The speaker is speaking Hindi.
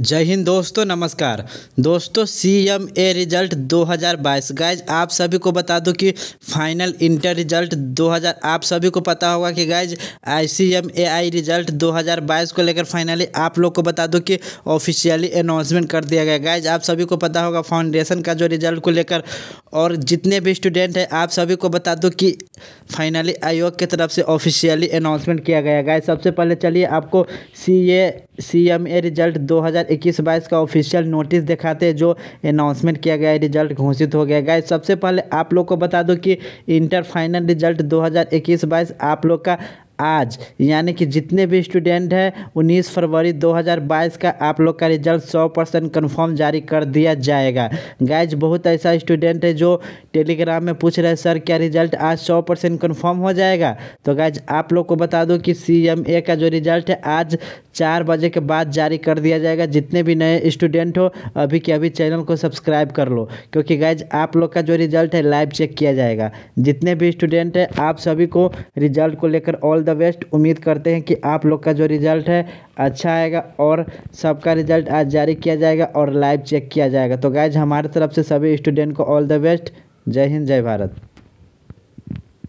जय हिंद दोस्तों नमस्कार दोस्तों C M A result 2022 guys आप सभी को बता दूं कि फाइनल इंटर रिजल्ट 2000 आप सभी को पता होगा कि guys I C M A I result 2022 को लेकर फाइनली आप लोग को बता दूं कि ऑफिशियली अनाउंसमेंट कर दिया गया गाइज आप सभी को पता होगा फाउंडेशन का जो रिजल्ट को लेकर और जितने भी स्टूडेंट हैं आप सभी को बता दो कि फाइनली आयोग की तरफ से ऑफिशियली अनाउंसमेंट किया गया है सबसे पहले चलिए आपको सी ए सी एम ए रिजल्ट दो हज़ार इक्कीस बाईस का ऑफिशियल नोटिस दिखाते हैं जो अनाउंसमेंट किया गया है रिजल्ट घोषित हो गया गाइस सबसे पहले आप लोग को बता दो कि इंटर फाइनल रिजल्ट दो हज़ार इक्कीस बाईस आप लोग का आज यानी कि जितने भी स्टूडेंट हैं 19 फरवरी 2022 का आप लोग का रिजल्ट 100 परसेंट कन्फर्म जारी कर दिया जाएगा गाइज बहुत ऐसा स्टूडेंट है जो टेलीग्राम में पूछ रहे सर क्या रिजल्ट आज 100 परसेंट कन्फर्म हो जाएगा तो गाइज आप लोग को बता दो कि सी का जो रिजल्ट है आज चार बजे के बाद जारी कर दिया जाएगा जितने भी नए स्टूडेंट हो अभी के अभी चैनल को सब्सक्राइब कर लो क्योंकि गाइज आप लोग का जो रिजल्ट है लाइव चेक किया जाएगा जितने भी स्टूडेंट हैं आप सभी को रिजल्ट को लेकर ऑल द बेस्ट उम्मीद करते हैं कि आप लोग का जो रिज़ल्ट है अच्छा आएगा और सबका रिज़ल्ट आज जारी किया जाएगा और लाइव चेक किया जाएगा तो गाइज हमारे तरफ से सभी स्टूडेंट को ऑल द बेस्ट जय हिंद जय भारत